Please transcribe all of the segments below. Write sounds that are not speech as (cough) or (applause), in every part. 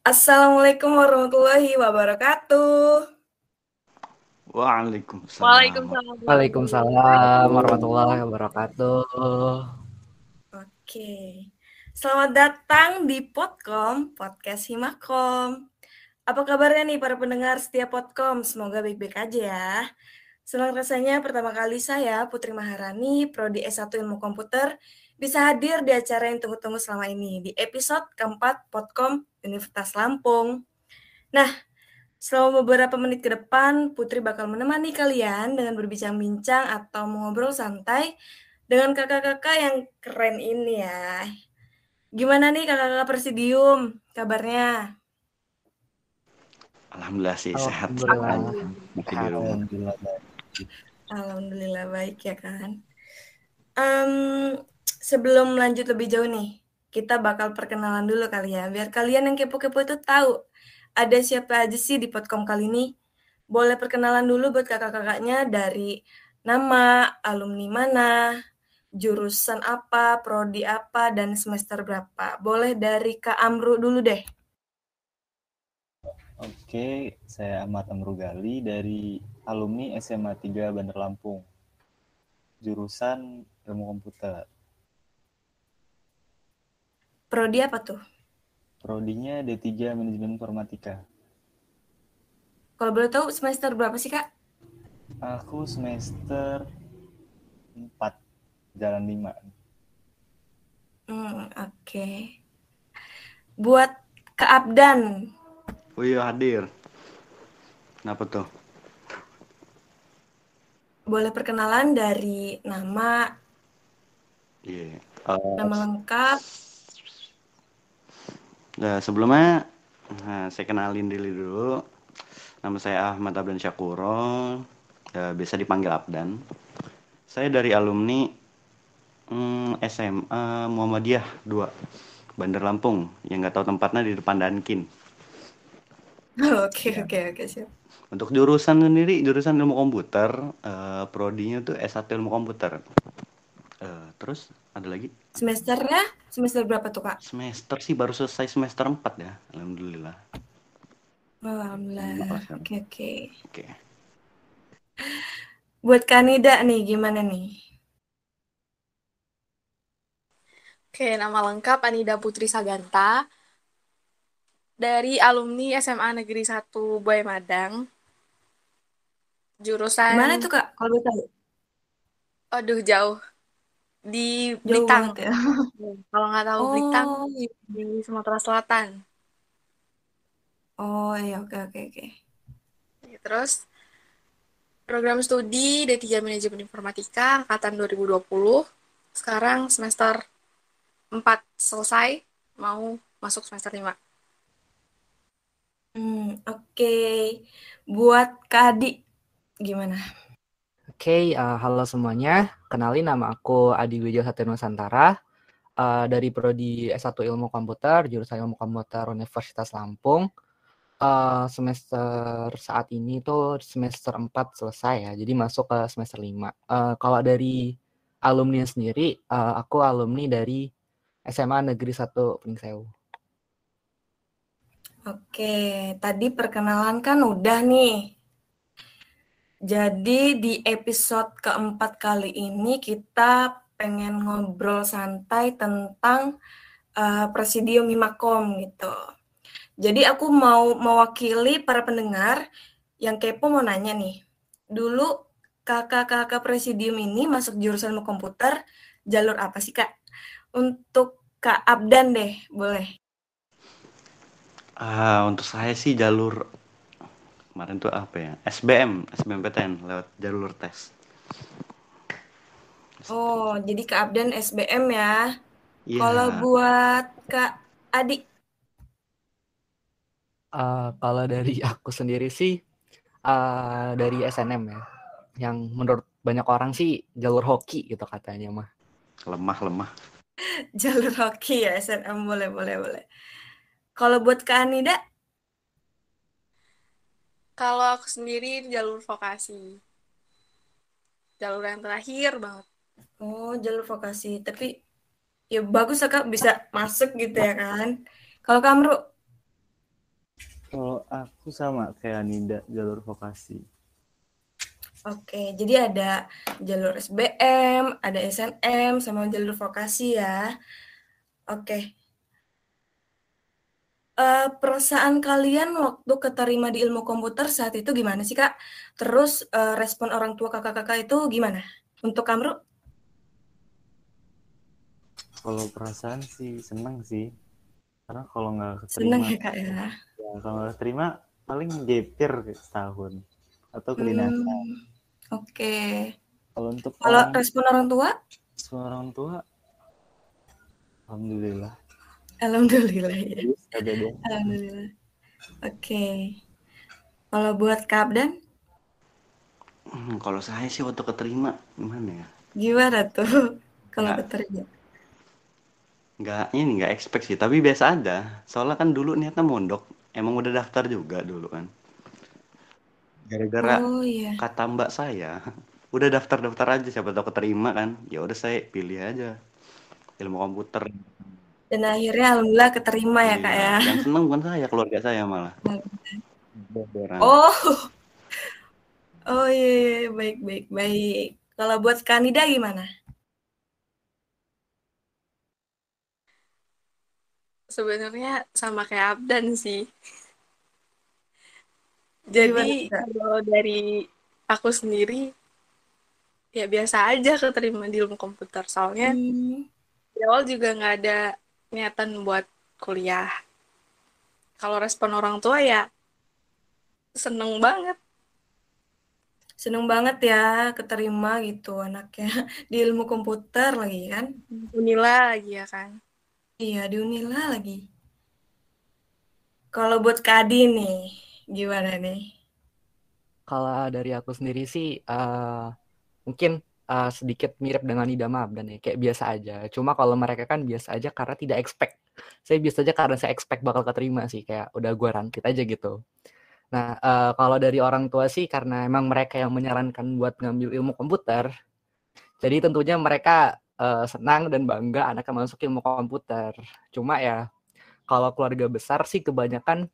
Assalamualaikum warahmatullahi wabarakatuh. Waalaikumsalam. Waalaikumsalam. Waalaikumsalam warahmatullahi wabarakatuh. Oke. Selamat datang di Podkom, Podcast Himakom. Apa kabarnya nih para pendengar setiap Podkom? Semoga baik-baik aja ya. Senang rasanya pertama kali saya Putri Maharani, Prodi S1 Ilmu Komputer bisa hadir di acara yang tunggu-tunggu selama ini di episode keempat potkom Universitas Lampung. Nah, selama beberapa menit ke depan, Putri bakal menemani kalian dengan berbincang-bincang atau mengobrol santai dengan kakak-kakak yang keren ini ya. Gimana nih kakak-kakak Presidium kabarnya? Alhamdulillah sih sehat. Alhamdulillah. Alhamdulillah. Alhamdulillah baik ya kan. Um, sebelum lanjut lebih jauh nih, kita bakal perkenalan dulu kali ya, biar kalian yang kepo-kepo itu tahu ada siapa aja sih di Potkom kali ini. Boleh perkenalan dulu buat kakak-kakaknya dari nama, alumni mana, jurusan apa, prodi apa, dan semester berapa. Boleh dari Kak Amru dulu deh. Oke, saya Ahmad Amru Gali dari alumni SMA 3 Bandar Lampung. Jurusan ilmu komputer. Prodi apa tuh? Prodinya D3 Manajemen Informatika. Kalau boleh tahu semester berapa sih, Kak? Aku semester 4, jalan 5. Hmm, oke. Okay. Buat ke Abdan. Oh iya, hadir. Kenapa tuh? Boleh perkenalan dari nama, yeah. uh, nama eh, lengkap, Nah, sebelumnya nah, saya kenalin diri dulu. Nama saya Ahmad Abdan Syakuro, ya, biasa dipanggil Abdan. Saya dari alumni hmm, SMA Muhammadiyah 2, Bandar Lampung, yang nggak tahu tempatnya di depan Dankin. Oh, oke, iya. oke, oke, siap. Untuk jurusan sendiri, jurusan ilmu komputer, uh, prodinya tuh S1 ilmu komputer. Uh, terus ada lagi semesternya semester berapa tuh kak semester sih baru selesai semester empat ya alhamdulillah alhamdulillah oke oke oke buat kanida nih gimana nih Oke, okay, nama lengkap Anida Putri Saganta dari alumni SMA Negeri 1 Buai Madang. Jurusan Mana itu, Kak? Kalau tahu. Aduh, jauh di Jauh Blitar. Ya? (laughs) Kalau nggak tahu oh, Blitar iya. di Sumatera Selatan. Oh iya oke oke oke. Iya, terus program studi D3 Manajemen Informatika angkatan 2020. Sekarang semester 4 selesai, mau masuk semester 5. Hmm, oke. Okay. Buat Kak gimana? Oke, okay, uh, eh, halo semuanya. Kenalin nama aku Adi Wijaya Satya Nusantara uh, dari prodi S1 Ilmu Komputer, jurusan Ilmu Komputer Universitas Lampung. Uh, semester saat ini tuh semester 4 selesai ya, jadi masuk ke semester 5. Uh, kalau dari alumni sendiri, uh, aku alumni dari SMA Negeri 1 Pringsewu. Oke, tadi perkenalan kan udah nih. Jadi di episode keempat kali ini kita pengen ngobrol santai tentang uh, eh, Presidium Mimakom gitu. Jadi aku mau mewakili para pendengar yang kepo mau nanya nih. Dulu kakak-kakak Presidium ini masuk jurusan komputer jalur apa sih kak? Untuk Kak Abdan deh, boleh. Uh, untuk saya sih jalur kemarin tuh apa ya SBM SBMPTN lewat jalur tes oh jadi ke Abdan SBM ya yeah. kalau buat Kak Adi uh, kalau dari aku sendiri sih uh, dari SNM ya yang menurut banyak orang sih jalur hoki gitu katanya mah lemah lemah (laughs) jalur hoki ya SNM boleh boleh boleh kalau buat Kak Anida kalau aku sendiri jalur vokasi. Jalur yang terakhir banget. Oh, jalur vokasi. Tapi ya bagus ya Kak bisa masuk gitu ya kan. Kalau kamu? Kalau aku sama kayak Ninda jalur vokasi. Oke, jadi ada jalur SBM, ada SNM, sama jalur vokasi ya. Oke, Uh, perasaan kalian waktu keterima di ilmu komputer saat itu gimana sih kak? Terus uh, respon orang tua kakak-kakak itu gimana? Untuk Kamru? Kalau perasaan sih seneng sih, karena kalau nggak keterima, seneng ya kak ya. ya kalau nggak terima paling jepir setahun atau kelinasan. Hmm, Oke. Okay. Kalau untuk kalau orang, respon orang tua? Respon orang tua, alhamdulillah Alhamdulillah ya. Alhamdulillah. Oke. Okay. Kalau buat Abdan? Hmm, kalau saya sih waktu keterima gimana ya? Gimana tuh (laughs) kalau keterima? Nggak ini nggak expect sih, tapi biasa ada. Soalnya kan dulu niatnya mondok, emang udah daftar juga dulu kan. Gara-gara oh, iya. kata mbak saya, (laughs) udah daftar-daftar aja siapa tahu keterima kan. Ya udah saya pilih aja ilmu komputer dan akhirnya alhamdulillah keterima ya, kak iya, ya. Yang senang bukan saya, keluarga saya malah. Iya, oh, oh iya, iya, iya. baik baik baik. Kalau buat Kanida gimana? Sebenarnya sama kayak Abdan sih. Jadi kalau dari aku sendiri ya biasa aja keterima di ilmu komputer soalnya hmm. di awal juga nggak ada niatan buat kuliah kalau respon orang tua ya seneng banget seneng banget ya keterima gitu anaknya (laughs) di ilmu komputer lagi kan Unila lagi ya kan iya di Unila lagi kalau buat Kadi nih gimana nih kalau dari aku sendiri sih uh, mungkin uh, sedikit mirip dengan Nida dan ya, kayak biasa aja. Cuma kalau mereka kan biasa aja karena tidak expect. Saya biasa aja karena saya expect bakal keterima sih, kayak udah gua rantit aja gitu. Nah, uh, kalau dari orang tua sih karena emang mereka yang menyarankan buat ngambil ilmu komputer. Jadi tentunya mereka uh, senang dan bangga anaknya masuk ilmu komputer. Cuma ya kalau keluarga besar sih kebanyakan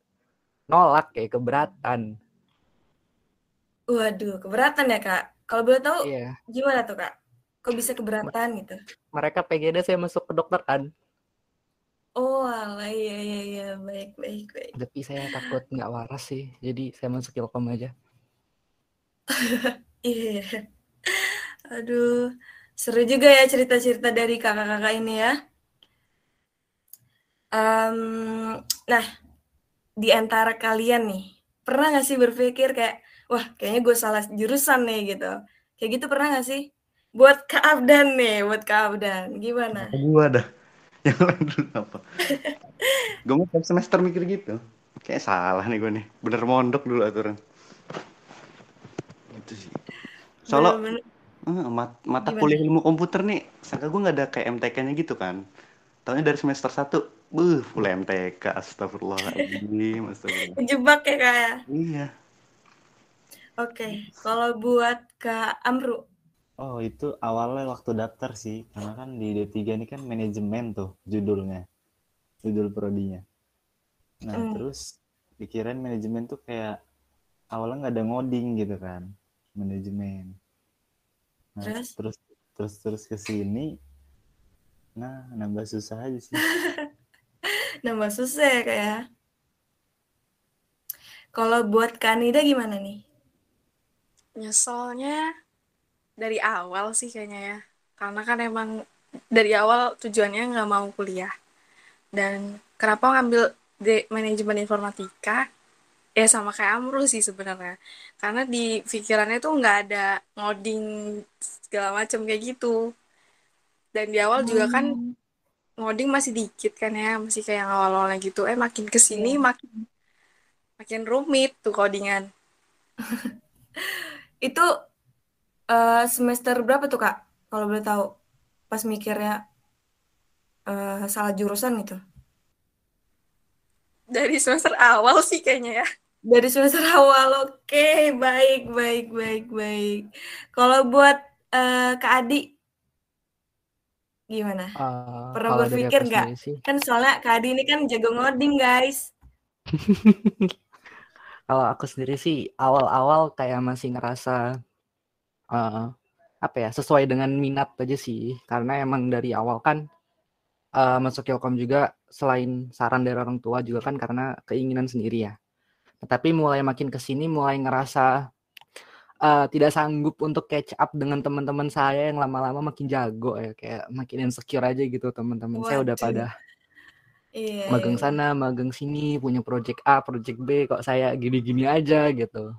nolak kayak keberatan. Waduh, keberatan ya, Kak? Kalau boleh tahu Iya. gimana tuh Kak? Kok bisa keberatan gitu? Mereka pengennya saya masuk ke dokter kan. Oh, alah, iya iya iya, baik baik baik. Tapi saya takut nggak waras sih, jadi saya masuk ilkom aja. (laughs) Iya, iya. Aduh, seru juga ya cerita-cerita dari kakak-kakak ini ya. Um, nah, di antara kalian nih, pernah nggak sih berpikir kayak, wah kayaknya gue salah jurusan nih gitu kayak gitu pernah gak sih buat Kak Abdan nih buat Kak Abdan gimana gue ada (laughs) yang lain dulu apa (laughs) gue mau semester mikir gitu kayak salah nih gue nih bener mondok dulu aturan itu sih soalnya bener, bener. Eh, mat mata gimana? kuliah ilmu komputer nih sangka gue nggak ada kayak MTK-nya gitu kan Tahunnya dari semester satu. buh full MTK astagfirullahaladzim masuk. Jebak ya kayak ya? iya Oke, okay. kalau buat ke Amru? Oh, itu awalnya waktu daftar sih, karena kan di D3 ini kan manajemen tuh judulnya, judul prodinya. Nah, mm. terus pikiran manajemen tuh kayak awalnya nggak ada ngoding gitu kan, manajemen. Nah, terus? Terus terus, terus ke sini, nah nambah susah aja sih. (laughs) nambah susah ya, kayak. Ya. Kalau buat Kanida gimana nih? Nyeselnya dari awal sih kayaknya ya. Karena kan emang dari awal tujuannya nggak mau kuliah. Dan kenapa ngambil di manajemen informatika? Ya sama kayak Amru sih sebenarnya. Karena di pikirannya tuh nggak ada ngoding segala macam kayak gitu. Dan di awal juga kan hmm. ngoding masih dikit kan ya, masih kayak awal-awalnya gitu. Eh makin kesini hmm. Iya. makin makin rumit tuh codingan. (laughs) Itu uh, semester berapa tuh Kak? Kalau boleh tahu, pas mikirnya uh, salah jurusan gitu. Dari semester awal sih kayaknya ya. Dari semester (laughs) awal, oke, okay. baik, baik, baik, baik. Kalau buat uh, Kak Adi, gimana? Uh, Pernah berpikir nggak? Kan soalnya Kak Adi ini kan jago ngoding, guys. (laughs) kalau aku sendiri sih awal-awal kayak masih ngerasa uh, apa ya sesuai dengan minat aja sih karena emang dari awal kan uh, masuk Ilkom juga selain saran dari orang tua juga kan karena keinginan sendiri ya tetapi mulai makin kesini mulai ngerasa uh, tidak sanggup untuk catch up dengan teman-teman saya yang lama-lama makin jago ya kayak makin insecure aja gitu teman-teman saya udah pada Iya, magang iya. sana, magang sini, punya project A, project B, kok saya gini-gini aja gitu.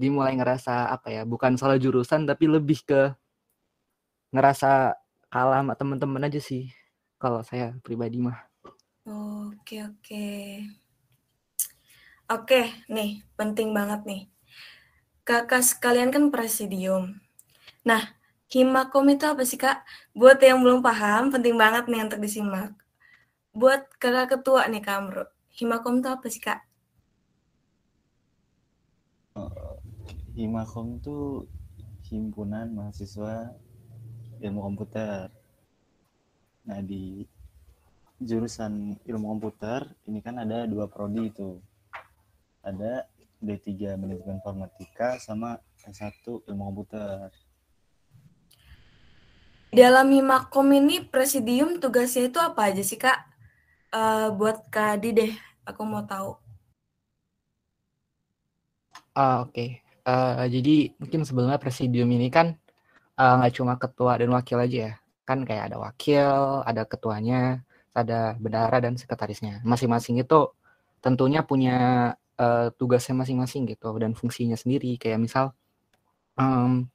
Dia mulai ngerasa apa ya, bukan salah jurusan tapi lebih ke ngerasa kalah sama teman-teman aja sih kalau saya pribadi mah. Oke, oke. Oke, nih penting banget nih. Kakak sekalian kan presidium. Nah, himakom itu apa sih, Kak? Buat yang belum paham, penting banget nih untuk disimak buat kakak ketua nih Kamro, Himakom itu apa sih kak? Eh, Himakom tuh himpunan mahasiswa ilmu komputer. Nah di jurusan ilmu komputer ini kan ada dua prodi itu. Ada D3 manajemen informatika sama S1 ilmu komputer. Dalam Himakom ini presidium tugasnya itu apa aja sih kak? uh, buat Kak Adi deh, aku mau tahu. Uh, Oke, okay. uh, eh, jadi mungkin sebelumnya presidium ini kan eh, nggak uh, cuma ketua dan wakil aja ya, kan kayak ada wakil, ada ketuanya, ada bendahara dan sekretarisnya. Masing-masing itu tentunya punya uh, tugasnya masing-masing gitu dan fungsinya sendiri. Kayak misal um,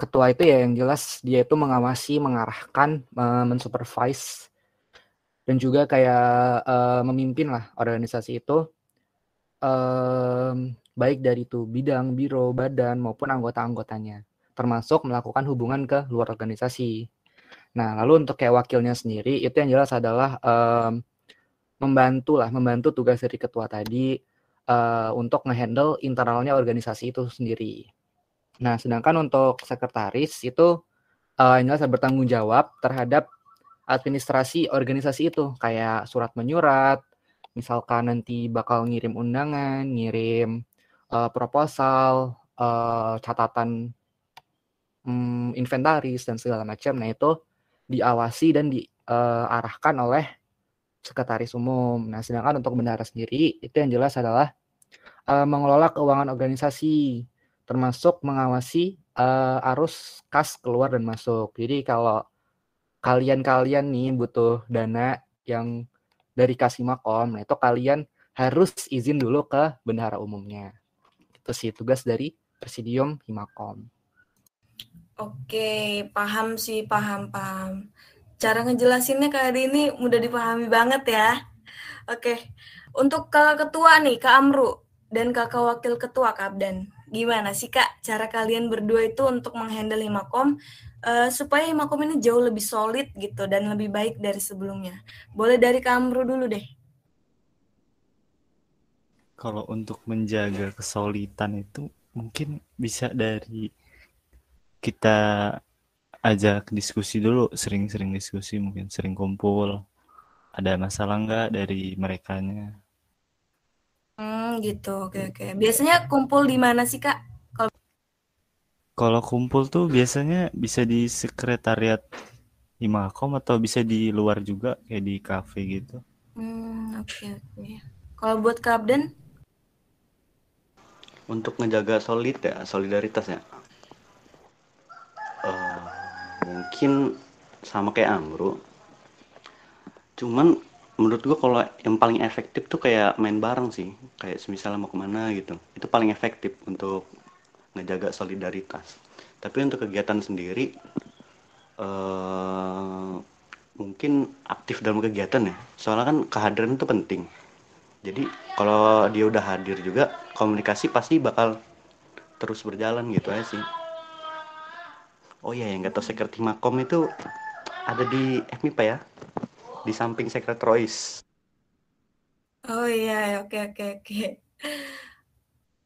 ketua itu ya yang jelas dia itu mengawasi, mengarahkan, uh, mensupervise dan juga kayak uh, memimpin lah organisasi itu um, baik dari itu bidang, biro, badan maupun anggota-anggotanya, termasuk melakukan hubungan ke luar organisasi. Nah, lalu untuk kayak wakilnya sendiri itu yang jelas adalah um, membantu lah, membantu tugas dari ketua tadi uh, untuk ngehandle internalnya organisasi itu sendiri. Nah, sedangkan untuk sekretaris itu uh, yang jelas bertanggung jawab terhadap administrasi organisasi itu kayak surat menyurat misalkan nanti bakal ngirim undangan ngirim uh, proposal uh, catatan um, inventaris dan segala macam nah itu diawasi dan diarahkan eh, uh, oleh sekretaris umum nah sedangkan untuk bendahara sendiri itu yang jelas adalah uh, mengelola keuangan organisasi termasuk mengawasi uh, arus kas keluar dan masuk jadi kalau kalian-kalian nih butuh dana yang dari Kasimakom, nah itu kalian harus izin dulu ke bendahara umumnya. Itu sih tugas dari Presidium Himakom. Oke, paham sih, paham, paham. Cara ngejelasinnya kali ini mudah dipahami banget ya. Oke, untuk ke Ketua nih, Kak Amru, dan Kakak Wakil Ketua Abdan. Gimana sih Kak, cara kalian berdua itu untuk menghandle Himakom uh, supaya Imakom ini jauh lebih solid gitu dan lebih baik dari sebelumnya. Boleh dari Kamru dulu deh. Kalau untuk menjaga kesulitan itu mungkin bisa dari kita ajak diskusi dulu, sering-sering diskusi mungkin sering kumpul. Ada masalah nggak dari merekanya? Hmm, gitu. Oke, oke. Biasanya kumpul di mana sih, Kak? Kalau kalau kumpul tuh biasanya bisa di sekretariat Himakom atau bisa di luar juga kayak di kafe gitu. Hmm, oke okay, oke. Okay. Kalau buat Kapden? Untuk menjaga solid ya, solidaritas ya. Uh, mungkin sama kayak Amru. Cuman menurut gua kalau yang paling efektif tuh kayak main bareng sih kayak semisal mau kemana gitu itu paling efektif untuk ngejaga solidaritas tapi untuk kegiatan sendiri eh, mungkin aktif dalam kegiatan ya soalnya kan kehadiran itu penting jadi kalau dia udah hadir juga komunikasi pasti bakal terus berjalan gitu aja sih oh iya yang nggak tahu sekreti makom itu ada di FMIPA ya di samping sekretaris oh iya oke oke oke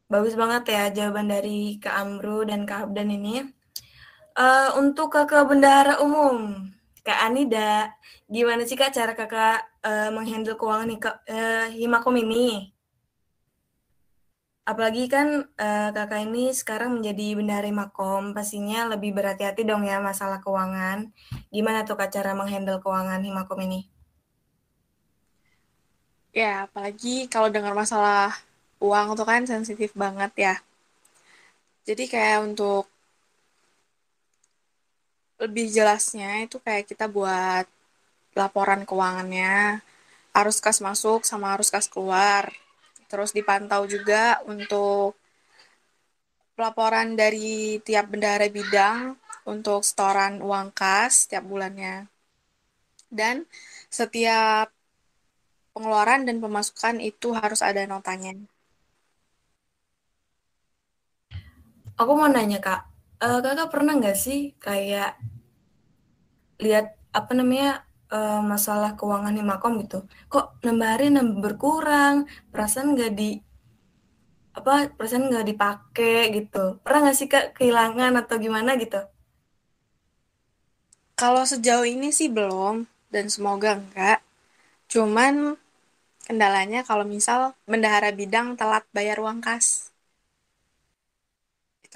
Bagus banget ya jawaban dari Kak Amru dan Kak Abdan ini. Uh, untuk kakak bendahara umum, Kak Anida, gimana sih Kak cara kakak uh, menghandle keuangan nih eh, uh, Himakom ini? Apalagi kan uh, kakak ini sekarang menjadi bendahara Himakom, pastinya lebih berhati-hati dong ya masalah keuangan. Gimana tuh Kak cara menghandle keuangan Himakom ini? Ya, apalagi kalau dengar masalah uang tuh kan sensitif banget ya. Jadi kayak untuk lebih jelasnya itu kayak kita buat laporan keuangannya, arus kas masuk sama arus kas keluar. Terus dipantau juga untuk pelaporan dari tiap bendahara bidang untuk setoran uang kas tiap bulannya. Dan setiap pengeluaran dan pemasukan itu harus ada notanya. Aku mau nanya Kak, uh, Kakak pernah nggak sih kayak lihat apa namanya, uh, masalah keuangan di Makom gitu, kok nambah hari nambah berkurang, perasaan nggak di apa, perasaan nggak dipakai gitu. Pernah nggak sih Kak kehilangan atau gimana gitu? Kalau sejauh ini sih belum, dan semoga enggak. Cuman kendalanya kalau misal bendahara bidang telat bayar uang kas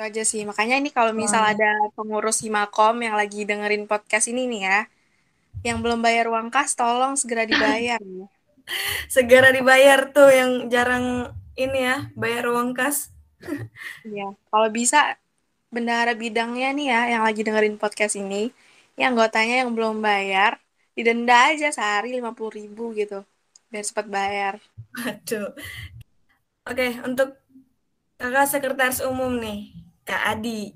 itu aja sih. Makanya ini kalau misal ada pengurus Himakom yang lagi dengerin podcast ini nih ya, yang belum bayar uang kas tolong segera dibayar. Ya. (laughs) segera dibayar tuh yang jarang ini ya, bayar uang kas. (laughs) ya kalau bisa bendahara bidangnya nih ya yang lagi dengerin podcast ini, yang anggotanya yang belum bayar didenda aja sehari lima puluh ribu gitu biar cepat bayar. Aduh. Oke, okay, untuk kakak sekretaris umum nih, Kak Adi.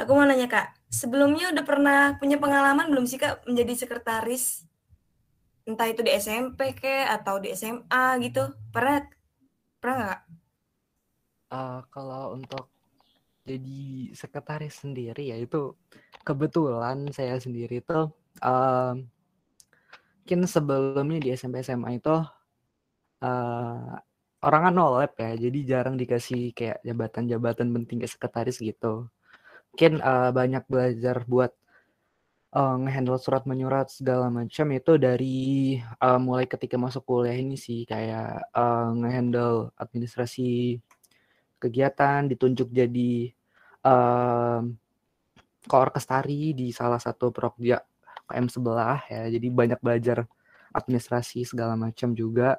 Aku mau nanya Kak, sebelumnya udah pernah punya pengalaman belum sih Kak menjadi sekretaris? Entah itu di SMP ke atau di SMA gitu. Pernah pernah nggak Kak? Uh, kalau untuk jadi sekretaris sendiri ya itu kebetulan saya sendiri tuh uh, mungkin sebelumnya di SMP SMA itu uh, orangnya kan no lab ya jadi jarang dikasih kayak jabatan-jabatan penting kayak sekretaris gitu mungkin uh, banyak belajar buat uh, ngehandle surat menyurat segala macam itu dari uh, mulai ketika masuk kuliah ini sih kayak uh, ngehandle administrasi kegiatan ditunjuk jadi uh, di salah satu prokja KM sebelah ya jadi banyak belajar administrasi segala macam juga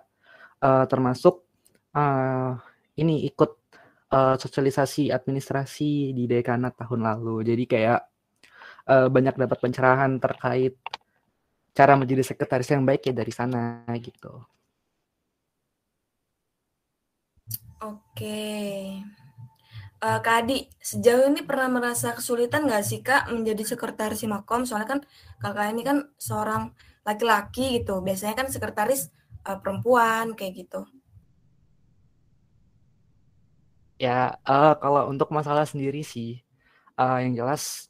uh, termasuk uh, ini ikut uh, sosialisasi administrasi di dekanat tahun lalu. Jadi kayak uh, banyak dapat pencerahan terkait cara menjadi sekretaris yang baik ya dari sana gitu. Oke. Uh, Kak Adi, sejauh ini pernah merasa kesulitan nggak sih Kak menjadi sekretaris Makom? Soalnya kan kakak ini kan seorang laki-laki gitu. Biasanya kan sekretaris uh, perempuan kayak gitu. Ya, uh, kalau untuk masalah sendiri sih, uh, yang jelas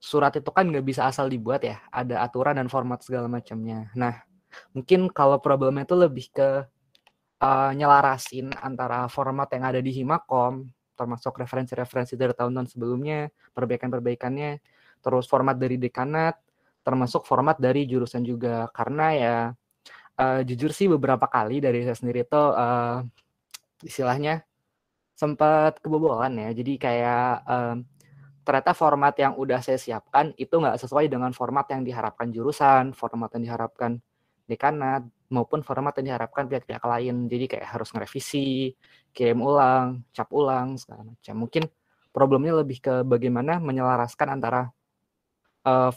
surat itu kan nggak bisa asal dibuat ya, ada aturan dan format segala macamnya. Nah, mungkin kalau problemnya itu lebih ke, uh, nyelarasin antara format yang ada di Himakom, termasuk referensi-referensi dari tahun-tahun sebelumnya, perbaikan-perbaikannya, terus format dari dekanat, termasuk format dari jurusan juga. Karena ya, uh, jujur sih beberapa kali dari saya sendiri itu, uh, istilahnya sempat kebobolan ya. Jadi kayak um, ternyata format yang udah saya siapkan itu nggak sesuai dengan format yang diharapkan jurusan, format yang diharapkan dekanat maupun format yang diharapkan pihak-pihak lain. Jadi kayak harus ngerevisi, kirim ulang, cap ulang segala macam. Mungkin problemnya lebih ke bagaimana menyelaraskan antara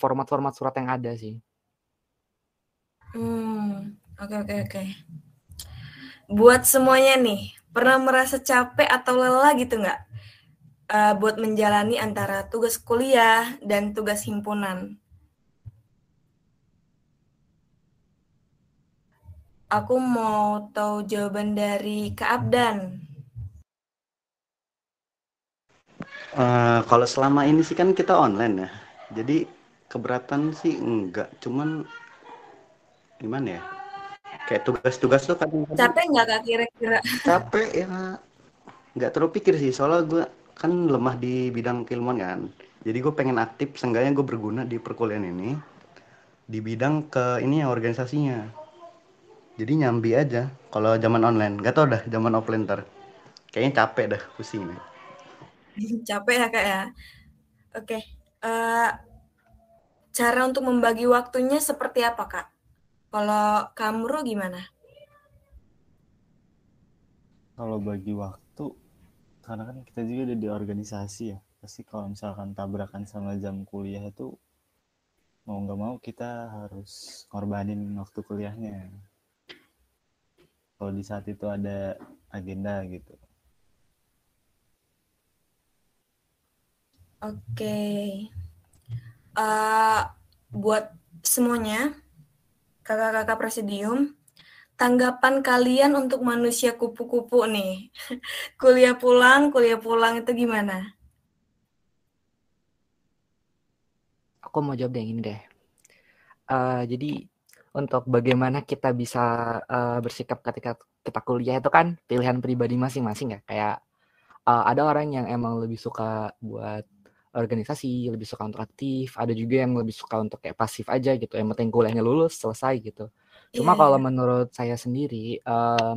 format-format uh, surat yang ada sih. Hmm, oke okay, oke okay, oke. Okay. Buat semuanya nih, Pernah merasa capek atau lelah gitu nggak? Uh, buat menjalani antara tugas kuliah dan tugas himpunan. Aku mau tahu jawaban dari Kak Abdan. Uh, kalau selama ini sih kan kita online ya, jadi keberatan sih enggak, cuman gimana ya? kayak tugas-tugas tuh kan capek nggak kak kira-kira capek ya nggak terlalu pikir sih soalnya gue kan lemah di bidang keilmuan kan jadi gue pengen aktif seenggaknya gue berguna di perkuliahan ini di bidang ke ini ya organisasinya jadi nyambi aja kalau zaman online nggak tau dah zaman offline ter kayaknya capek dah pusing nih (laughs) capek ya kak ya oke okay. uh, eh, cara untuk membagi waktunya seperti apa kak kalau Kamru gimana? Kalau bagi waktu, karena kan kita juga ada di organisasi ya. Pasti kalau misalkan tabrakan sama jam kuliah itu mau nggak mau kita harus korbanin waktu kuliahnya. Kalau di saat itu ada agenda gitu. Oke. Okay. Uh, eh, buat semuanya, kakak-kakak presidium, tanggapan kalian untuk manusia kupu-kupu nih? (laughs) kuliah pulang, kuliah pulang itu gimana? Aku mau jawab yang ini deh. Uh, jadi untuk bagaimana kita bisa uh, bersikap ketika kita kuliah itu kan pilihan pribadi masing-masing ya. Kayak uh, ada orang yang emang lebih suka buat organisasi, lebih suka untuk aktif, ada juga yang lebih suka untuk kayak pasif aja gitu. Yang penting kuliahnya lulus, selesai gitu. Cuma yeah. kalau menurut saya sendiri uh,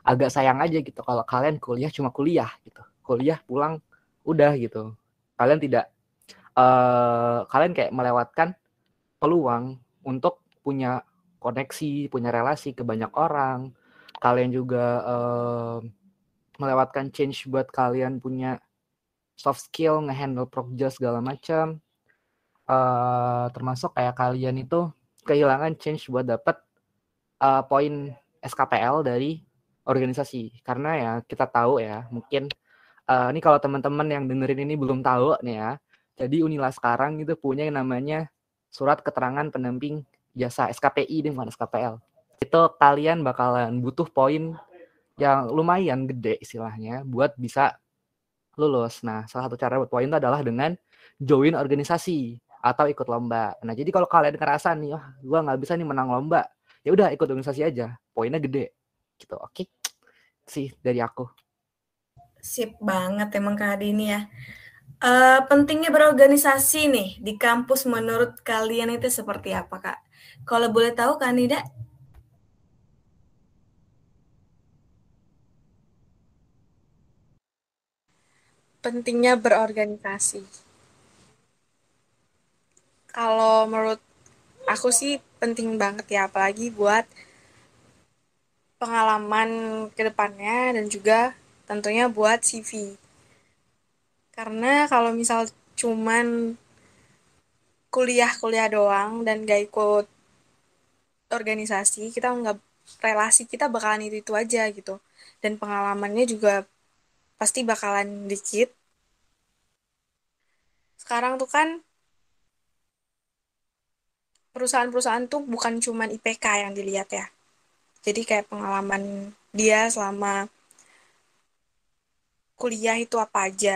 agak sayang aja gitu kalau kalian kuliah cuma kuliah gitu. Kuliah pulang udah gitu. Kalian tidak uh, kalian kayak melewatkan peluang untuk punya koneksi, punya relasi ke banyak orang. Kalian juga uh, melewatkan change buat kalian punya soft skill ngehandle prokja segala macam uh, eh, termasuk kayak kalian itu kehilangan change buat dapat uh, eh, poin SKPL dari organisasi karena ya kita tahu ya mungkin uh, ini kalau teman-teman yang dengerin ini belum tahu nih ya jadi Unila sekarang itu punya yang namanya surat keterangan pendamping jasa SKPI dengan SKPL itu kalian bakalan butuh poin yang lumayan gede istilahnya buat bisa lulus. Nah, salah satu cara buat poin itu adalah dengan join organisasi atau ikut lomba. Nah, jadi kalau kalian ngerasa nih, wah, gue gua nggak bisa nih menang lomba, ya udah ikut organisasi aja. Poinnya gede. Gitu, oke? Okay? Sih dari aku. Sip banget emang Kak Hadi ini ya. Uh, pentingnya berorganisasi nih di kampus menurut kalian itu seperti apa, Kak? Kalau boleh tahu, Kak Nida, pentingnya berorganisasi. Kalau menurut aku sih penting banget ya, apalagi buat pengalaman kedepannya dan juga tentunya buat CV. Karena kalau misal cuman kuliah-kuliah doang dan gak ikut organisasi, kita nggak relasi kita bakalan itu itu aja gitu. Dan pengalamannya juga pasti bakalan dikit. Sekarang tuh kan perusahaan-perusahaan tuh bukan cuman IPK yang dilihat ya. Jadi kayak pengalaman dia selama kuliah itu apa aja.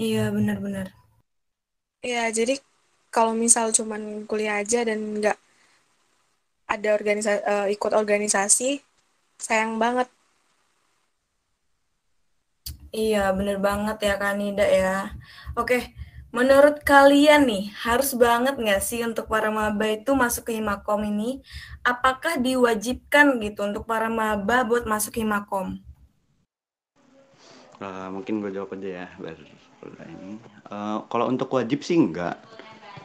Iya, benar-benar. iya jadi kalau misal cuman kuliah aja dan nggak ada organisasi, eh, ikut organisasi, sayang banget Iya, bener banget ya Kak Nida ya. Oke, menurut kalian nih, harus banget nggak sih untuk para maba itu masuk ke Himakom ini? Apakah diwajibkan gitu untuk para maba buat masuk Himakom? Uh, mungkin gue jawab aja ya, ini. Uh, kalau untuk wajib sih enggak.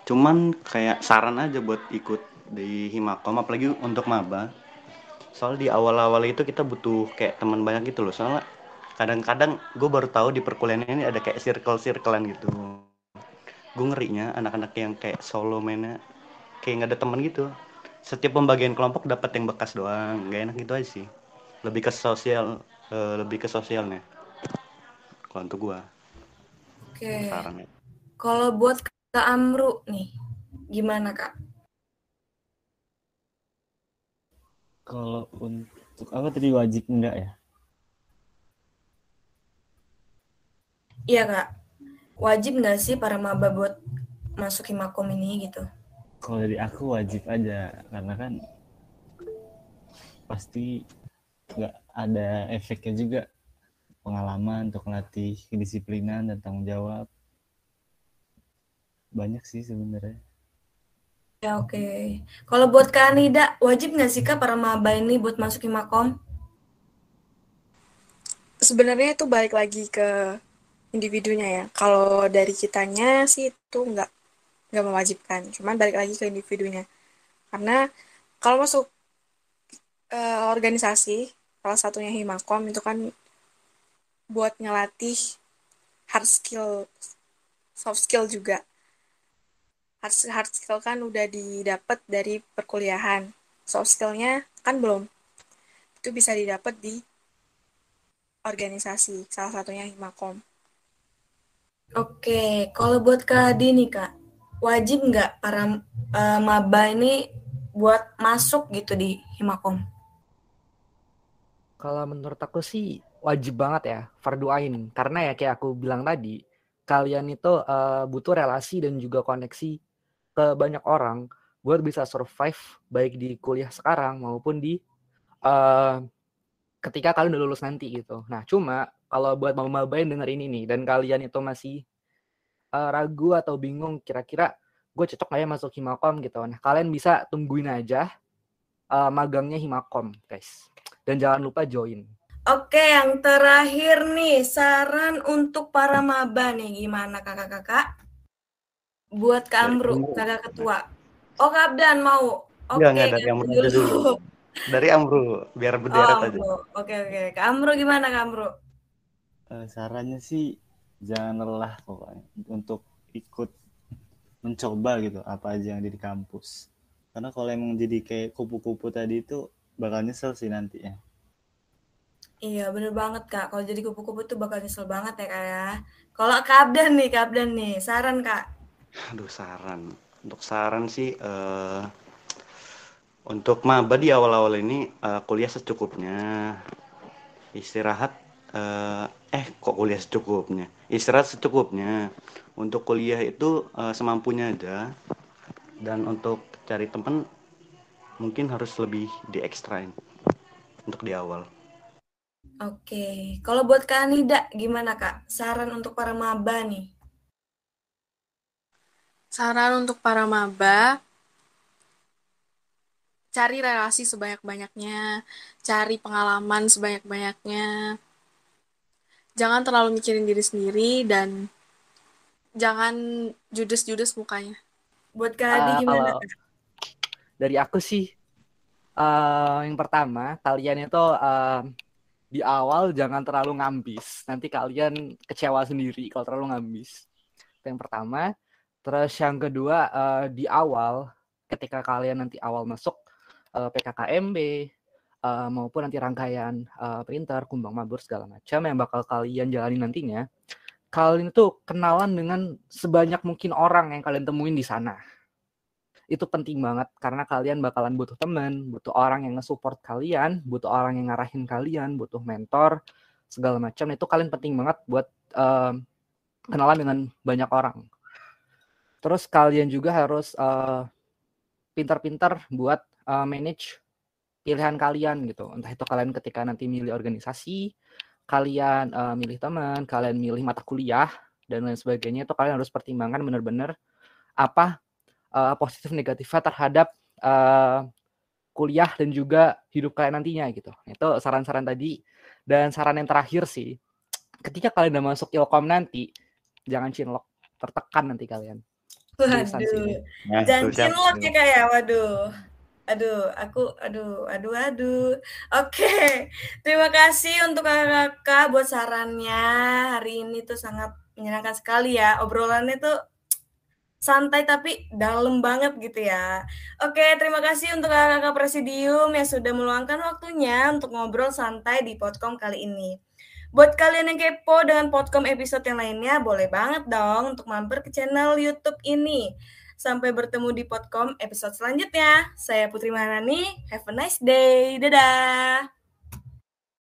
Cuman kayak saran aja buat ikut di Himakom, apalagi untuk maba. Soal di awal-awal itu kita butuh kayak teman banyak gitu loh. Soalnya kadang-kadang gue baru tahu di perkuliahan ini ada kayak circle-circlean gitu gue ngerinya anak-anak yang kayak solo mainnya kayak nggak ada teman gitu setiap pembagian kelompok dapat yang bekas doang nggak enak gitu aja sih lebih ke sosial uh, lebih ke sosialnya kalau untuk gue oke okay. Ya. kalau buat kak Amru nih gimana kak kalau untuk apa tadi wajib enggak ya Iya kak. Wajib nggak sih para maba buat masuk himakom ini gitu? Kalau dari aku wajib aja karena kan pasti nggak ada efeknya juga pengalaman untuk melatih kedisiplinan dan tanggung jawab banyak sih sebenarnya. Ya oke. Okay. Kalau buat Kak Anida, wajib nggak sih Kak para maba ini buat masuk Himakom? Sebenarnya itu balik lagi ke individunya ya kalau dari kitanya sih itu nggak nggak mewajibkan cuman balik lagi ke individunya karena kalau masuk e, organisasi salah satunya himakom itu kan buat ngelatih hard skill soft skill juga hard, hard skill kan udah didapat dari perkuliahan soft skillnya kan belum itu bisa didapat di organisasi salah satunya himakom Oke, kalau buat Kak Adi nih Kak, wajib nggak para uh, maba ini buat masuk gitu di Himakom? Kalau menurut aku sih wajib banget ya, farduain. Karena ya kayak aku bilang tadi, kalian itu uh, butuh relasi dan juga koneksi ke banyak orang buat bisa survive baik di kuliah sekarang maupun di uh, ketika kalian udah lulus nanti gitu. Nah, cuma kalau buat mau maba yang denger ini nih dan kalian itu masih uh, ragu atau bingung kira-kira gue cocok gak ya masuk Himakom gitu. Nah, kalian bisa tungguin aja uh, magangnya Himakom, guys. Dan jangan lupa join. Oke, yang terakhir nih, saran untuk para maba nih gimana kakak-kakak? Buat Kak Amru, kakak ketua. Oh, Kak Abdan mau. Oke, okay, yang dulu. dulu. Dari Amru, biar berderet oh, aja. Oke, oke. Kak Amru gimana, Kak Amru? Uh, sarannya sih jangan lelah pokoknya untuk ikut mencoba gitu apa aja yang ada di kampus. Karena kalau emang jadi kayak kupu-kupu tadi itu bakal nyesel sih nanti ya. Iya bener banget kak, kalau jadi kupu-kupu tuh bakal nyesel banget ya kak ya. Kalau kak Abdan nih, kak Abdan nih, saran kak? Aduh saran, untuk saran sih uh, untuk maba di awal-awal ini uh, kuliah secukupnya istirahat uh, eh kok kuliah secukupnya istirahat secukupnya untuk kuliah itu uh, semampunya aja dan untuk cari temen mungkin harus lebih diekstrain untuk di awal Oke, kalau buat Kak Anida gimana Kak? Saran untuk para maba nih? Saran untuk para maba, cari relasi sebanyak-banyaknya, cari pengalaman sebanyak-banyaknya. Jangan terlalu mikirin diri sendiri dan jangan judes-judes mukanya. Buat kalian uh, eh, gimana? Kalau dari aku sih uh, yang pertama, kalian itu uh, di awal jangan terlalu ngambis. Nanti kalian kecewa sendiri kalau terlalu ngambis. Itu yang pertama. Terus yang kedua, uh, di awal ketika kalian nanti awal masuk uh, eh, PKKMB uh, eh, maupun nanti rangkaian uh, printer, kumbang mabur segala macam yang bakal kalian jalani nantinya, kalian itu kenalan dengan sebanyak mungkin orang yang kalian temuin di sana. Itu penting banget karena kalian bakalan butuh teman, butuh orang yang nge-support kalian, butuh orang yang ngarahin kalian, butuh mentor, segala macam. Itu kalian penting banget buat uh, kenalan dengan banyak orang. Terus kalian juga harus uh, pintar-pintar buat uh, manage pilihan kalian gitu. Entah itu kalian ketika nanti milih organisasi, kalian uh, milih teman, kalian milih mata kuliah dan lain sebagainya itu kalian harus pertimbangkan benar-benar apa uh, positif negatifnya terhadap uh, kuliah dan juga hidup kalian nantinya gitu. Itu saran-saran tadi dan saran yang terakhir sih, ketika kalian udah masuk ilkom nanti jangan cinlok, tertekan nanti kalian. Waduh. jangan ya, Dan cinlok ya kak ya, waduh. Aduh, aku, aduh, aduh, aduh. Oke, terima kasih untuk kakak-kakak buat sarannya. Hari ini tuh sangat menyenangkan sekali ya. Obrolannya tuh santai tapi dalam banget gitu ya. Oke, terima kasih untuk kakak-kakak presidium yang sudah meluangkan waktunya untuk ngobrol santai di Potcom kali ini. Buat kalian yang kepo dengan podcast episode yang lainnya, boleh banget dong untuk mampir ke channel YouTube ini. Sampai bertemu di podcast episode selanjutnya. Saya Putri Maharani, have a nice day. Dadah!